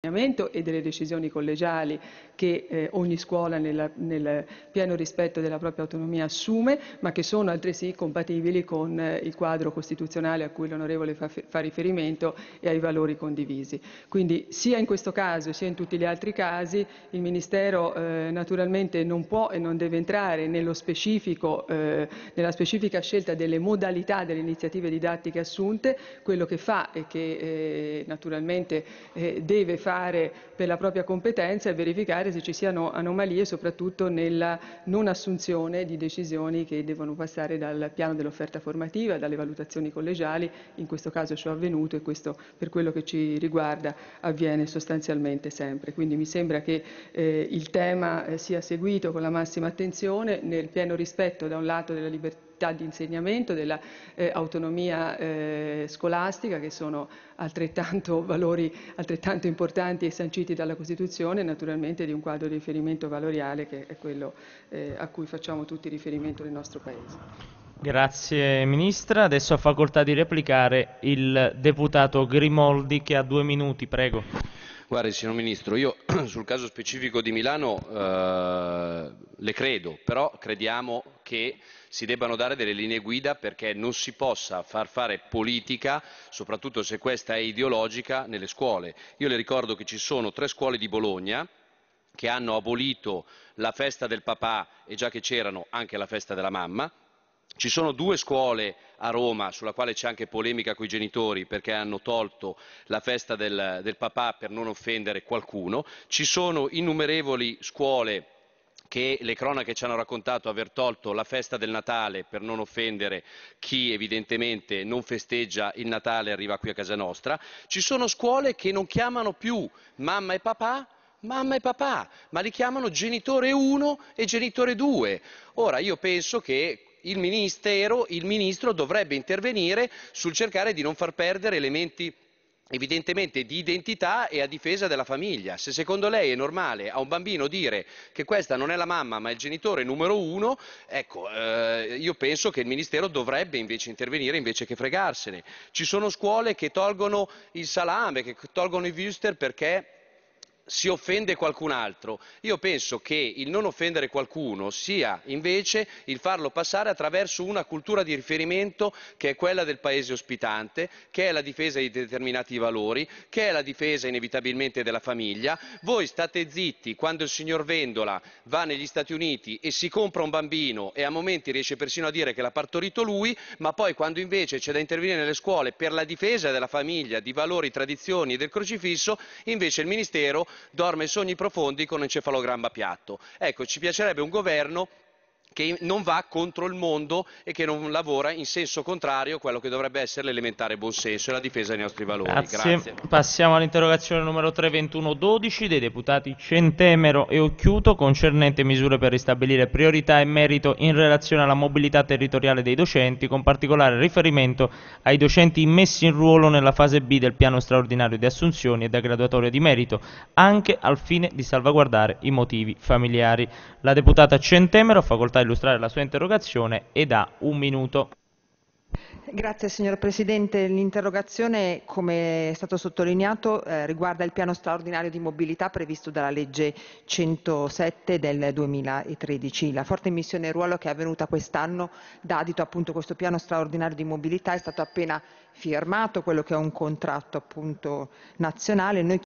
e delle decisioni collegiali che eh, ogni scuola nella, nel pieno rispetto della propria autonomia assume, ma che sono altresì compatibili con eh, il quadro costituzionale a cui l'onorevole fa, fa, riferimento e ai valori condivisi. Quindi sia in questo caso sia in tutti gli altri casi il Ministero eh, naturalmente non può e non deve entrare nello specifico, eh, nella specifica scelta delle modalità delle iniziative didattiche assunte, quello che fa e che eh, naturalmente eh, deve fare fare per la propria competenza e verificare se ci siano anomalie soprattutto nella non assunzione di decisioni che devono passare dal piano dell'offerta formativa, dalle valutazioni collegiali, in questo caso ciò è avvenuto e questo per quello che ci riguarda avviene sostanzialmente sempre. Quindi mi sembra che eh, il tema eh, sia seguito con la massima attenzione nel pieno rispetto da un lato della libertà di insegnamento, dell'autonomia eh, eh, scolastica, che sono altrettanto valori altrettanto importanti importanti e sanciti dalla Costituzione, naturalmente di un quadro di riferimento valoriale che è quello eh, a cui facciamo tutti riferimento nel nostro Paese. Grazie Ministra. Adesso ha facoltà di replicare il deputato Grimoldi che ha due minuti, prego. Guardi, signor Ministro, io sul caso specifico di Milano eh, le credo, però crediamo che si debbano dare delle linee guida perché non si possa far fare politica, soprattutto se questa è ideologica, nelle scuole. Io le ricordo che ci sono tre scuole di Bologna che hanno abolito la festa del papà e già che c'erano anche la festa della mamma, ci sono due scuole a Roma, sulla quale c'è anche polemica con i genitori perché hanno tolto la festa del, del papà per non offendere qualcuno. Ci sono innumerevoli scuole che le cronache ci hanno raccontato aver tolto la festa del Natale per non offendere chi evidentemente non festeggia il Natale e arriva qui a casa nostra. Ci sono scuole che non chiamano più mamma e papà, mamma e papà, ma li chiamano genitore 1 e genitore 2. Ora io penso che il Ministro dovrebbe intervenire sul cercare di non far perdere elementi evidentemente di identità e a difesa della famiglia. Se secondo lei è normale a un bambino dire che questa non è la mamma ma il genitore numero uno, ecco, eh, io penso che il Ministero dovrebbe invece intervenire invece che fregarsene. Ci sono scuole che tolgono il salame, che tolgono i wuster perché si offende qualcun altro. Io penso che il non offendere qualcuno sia invece il farlo passare attraverso una cultura di riferimento che è quella del paese ospitante, che è la difesa di determinati valori, che è la difesa inevitabilmente della famiglia. Voi state zitti quando il signor Vendola va negli Stati Uniti e si compra un bambino e a momenti riesce persino a dire che l'ha partorito lui, ma poi quando invece c'è da intervenire nelle scuole per la difesa della famiglia, di valori, tradizioni e del crocifisso, invece il Ministero dorme sogni profondi con encefalogramma piatto. Ecco, ci piacerebbe un governo che non va contro il mondo e che non lavora in senso contrario a quello che dovrebbe essere l'elementare buonsenso e la difesa dei nostri valori. Grazie. Grazie. Passiamo all'interrogazione numero 32112 dei deputati Centemero e Occhiuto concernente misure per ristabilire priorità e merito in relazione alla mobilità territoriale dei docenti, con particolare riferimento ai docenti immessi in ruolo nella fase B del piano straordinario di assunzioni e da graduatoria di merito, anche al fine di salvaguardare i motivi familiari. La deputata Centemero, facoltà a illustrare la sua interrogazione ed ha un minuto. Grazie signor Presidente. L'interrogazione, come è stato sottolineato, eh, riguarda il piano straordinario di mobilità previsto dalla legge 107 del 2013. La forte missione e ruolo che è avvenuta quest'anno dà adito appunto a questo piano straordinario di mobilità, è stato appena firmato quello che è un contratto appunto nazionale. Noi